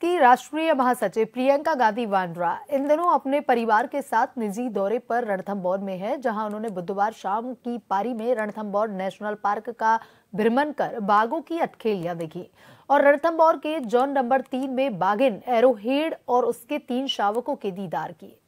की राष्ट्रीय महासचिव प्रियंका गांधी वाड्रा इन दिनों अपने परिवार के साथ निजी दौरे पर रणथम्बोर में है जहां उन्होंने बुधवार शाम की पारी में रणथम्बौर नेशनल पार्क का भ्रमण कर बाघों की अटखेलियां देखी और रणथम्बौर के जोन नंबर तीन में बाघिन एरोहेड और उसके तीन शावकों के दीदार किए